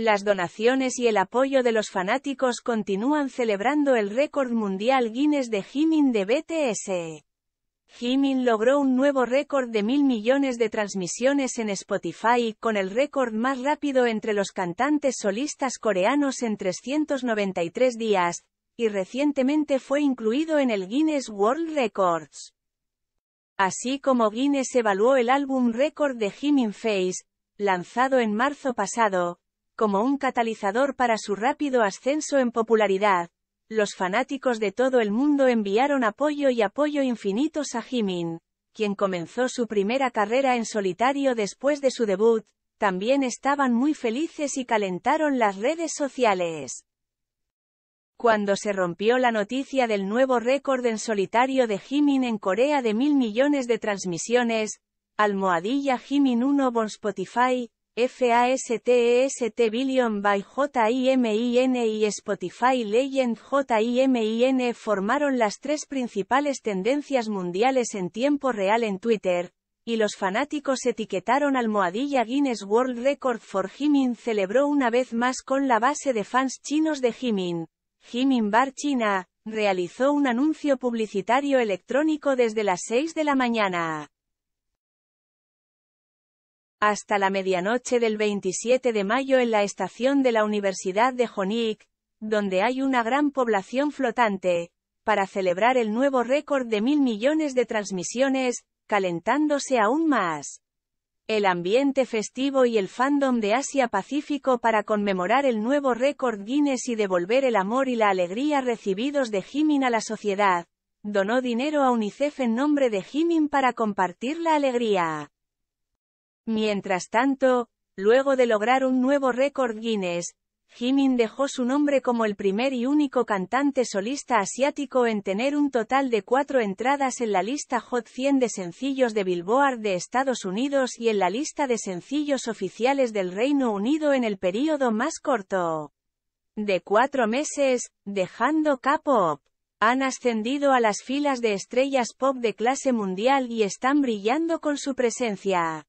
Las donaciones y el apoyo de los fanáticos continúan celebrando el récord mundial Guinness de Jimin de BTS. Jimin logró un nuevo récord de mil millones de transmisiones en Spotify, con el récord más rápido entre los cantantes solistas coreanos en 393 días, y recientemente fue incluido en el Guinness World Records. Así como Guinness evaluó el álbum récord de Jimin Face, lanzado en marzo pasado, como un catalizador para su rápido ascenso en popularidad. Los fanáticos de todo el mundo enviaron apoyo y apoyo infinitos a Jimin, quien comenzó su primera carrera en solitario después de su debut, también estaban muy felices y calentaron las redes sociales. Cuando se rompió la noticia del nuevo récord en solitario de Jimin en Corea de mil millones de transmisiones, Almohadilla Jimin 1 bon Spotify, FASTEST e Billion by JIMIN y Spotify Legend JIMIN formaron las tres principales tendencias mundiales en tiempo real en Twitter, y los fanáticos etiquetaron almohadilla Guinness World Record for Jimin celebró una vez más con la base de fans chinos de Jimin. Jimin Bar China, realizó un anuncio publicitario electrónico desde las 6 de la mañana hasta la medianoche del 27 de mayo en la estación de la Universidad de Jonic, donde hay una gran población flotante, para celebrar el nuevo récord de mil millones de transmisiones, calentándose aún más. El ambiente festivo y el fandom de Asia-Pacífico para conmemorar el nuevo récord Guinness y devolver el amor y la alegría recibidos de Jimin a la sociedad, donó dinero a UNICEF en nombre de Jimin para compartir la alegría. Mientras tanto, luego de lograr un nuevo récord Guinness, Jimin dejó su nombre como el primer y único cantante solista asiático en tener un total de cuatro entradas en la lista Hot 100 de sencillos de Billboard de Estados Unidos y en la lista de sencillos oficiales del Reino Unido en el período más corto de cuatro meses, dejando K-pop. Han ascendido a las filas de estrellas pop de clase mundial y están brillando con su presencia.